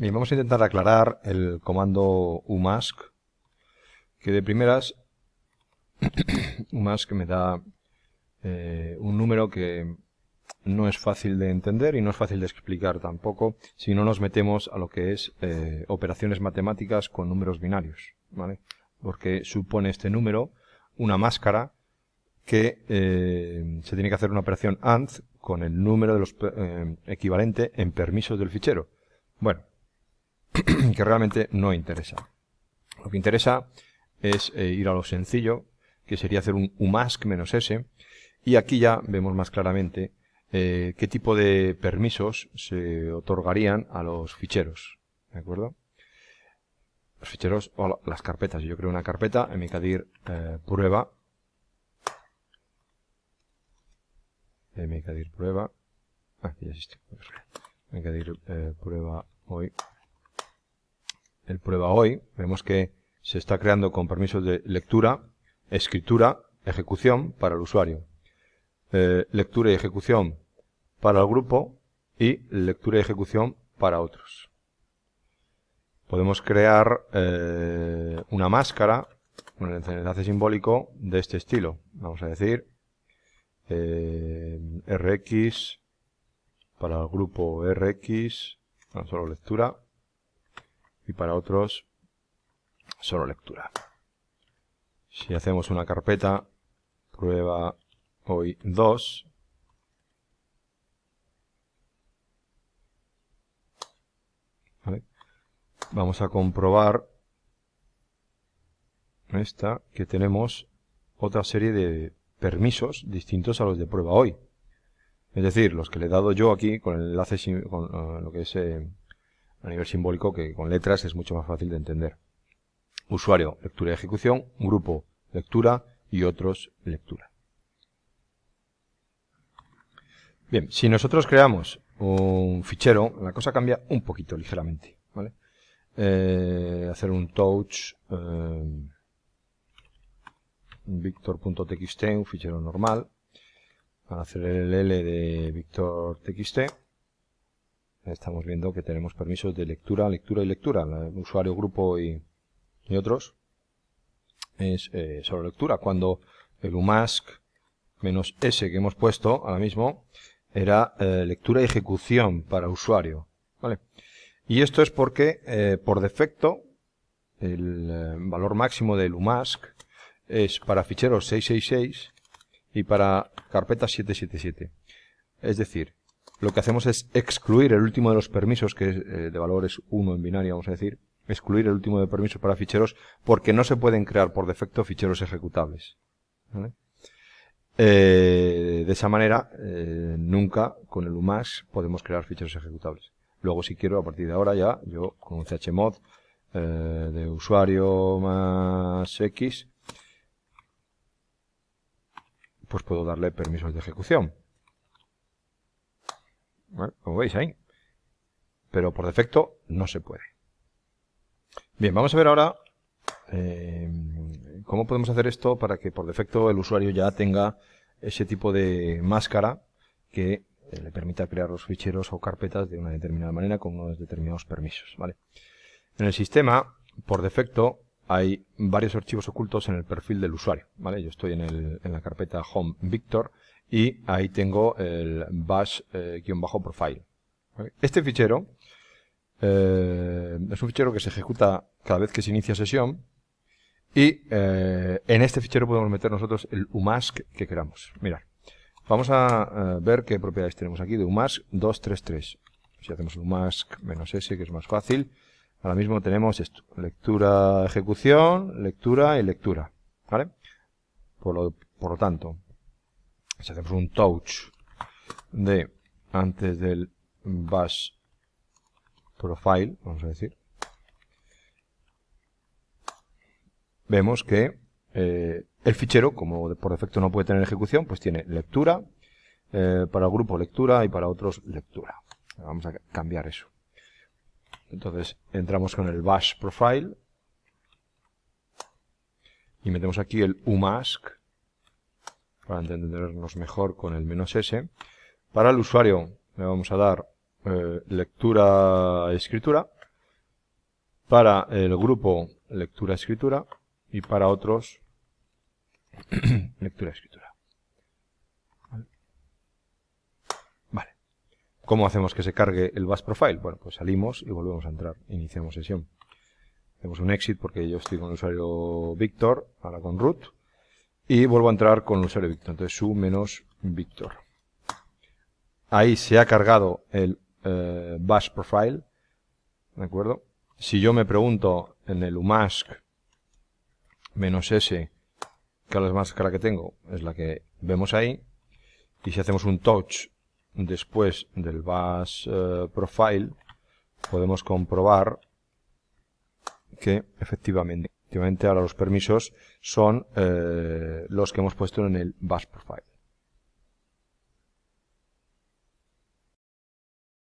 Bien, vamos a intentar aclarar el comando umask, que de primeras umask me da eh, un número que no es fácil de entender y no es fácil de explicar tampoco si no nos metemos a lo que es eh, operaciones matemáticas con números binarios, ¿vale? Porque supone este número una máscara que eh, se tiene que hacer una operación AND con el número de los equivalente en permisos del fichero. Bueno, que realmente no interesa. Lo que interesa es eh, ir a lo sencillo, que sería hacer un umask menos s, y aquí ya vemos más claramente eh, qué tipo de permisos se otorgarían a los ficheros, ¿de acuerdo? Los ficheros o las carpetas. Yo creo una carpeta, en mi cadir eh, prueba, en prueba, ah, ya existe, en prueba hoy, el prueba hoy, vemos que se está creando con permisos de lectura, escritura, ejecución para el usuario, eh, lectura y ejecución para el grupo y lectura y ejecución para otros. Podemos crear eh, una máscara, un enlace simbólico de este estilo. Vamos a decir eh, RX para el grupo RX, solo lectura, y para otros solo lectura. Si hacemos una carpeta, prueba hoy 2, vamos a comprobar esta que tenemos otra serie de permisos distintos a los de prueba hoy. Es decir, los que le he dado yo aquí con el enlace, con eh, lo que es eh, a nivel simbólico que con letras es mucho más fácil de entender. Usuario, lectura y ejecución, grupo, lectura y otros, lectura. Bien, si nosotros creamos un fichero, la cosa cambia un poquito, ligeramente. Eh, hacer un touch eh, victor.txt, un fichero normal, para hacer el L de victor.txt estamos viendo que tenemos permisos de lectura, lectura y lectura. usuario, grupo y, otros es eh, solo lectura. Cuando el umask menos S que hemos puesto ahora mismo era eh, lectura y ejecución para usuario. ¿vale? Y esto es porque eh, por defecto el valor máximo del umask es para ficheros 666 y para carpetas 777. Es decir, lo que hacemos es excluir el último de los permisos, que eh, de valor es 1 en binario, vamos a decir, excluir el último de permisos para ficheros, porque no se pueden crear por defecto ficheros ejecutables. Eh, de esa manera, eh, nunca con el UMAX podemos crear ficheros ejecutables. Luego, si quiero, a partir de ahora ya, yo con un chmod de usuario más X, pues puedo darle permisos de ejecución como veis ahí. Pero por defecto no se puede. Bien, vamos a ver ahora eh, cómo podemos hacer esto para que por defecto el usuario ya tenga ese tipo de máscara que eh, le permita crear los ficheros o carpetas de una determinada manera con unos determinados permisos. ¿vale? En el sistema, por defecto, hay varios archivos ocultos en el perfil del usuario. ¿vale? Yo estoy en, en la carpeta Home Victor y ahí tengo el bash-profile. Eh, este fichero eh, es un fichero que se ejecuta cada vez que se inicia sesión y eh, en este fichero podemos meter nosotros el umask que queramos. Mirad, vamos a ver qué propiedades tenemos aquí de umask 233. Si hacemos umask menos s, que es más fácil, ahora mismo tenemos esto, lectura, ejecución, lectura y lectura. ¿Vale? por lo tanto, si hacemos un touch de antes del bash profile, vamos a decir, vemos que eh, el fichero, como por defecto no puede tener ejecución, pues tiene lectura, eh, para el grupo lectura y para otros lectura. Vamos a cambiar eso. Entonces entramos con el bash profile y metemos aquí el umask para entendernos mejor con el menos "-s". Para el usuario le vamos a dar eh, lectura-escritura, para el grupo lectura-escritura y para otros lectura-escritura. Vale. ¿Cómo hacemos que se cargue el bus profile? Bueno, pues salimos y volvemos a entrar, iniciamos sesión. Hacemos un exit porque yo estoy con el usuario Víctor, ahora con root y vuelvo a entrar con el usuario Víctor. Entonces, su menos Víctor. Ahí se ha cargado el eh, bash profile. ¿De acuerdo? Si yo me pregunto en el umask menos s, que es la máscara que tengo, es la que vemos ahí, y si hacemos un touch después del bash eh, profile, podemos comprobar que efectivamente Efectivamente, ahora los permisos son eh, los que hemos puesto en el bus profile.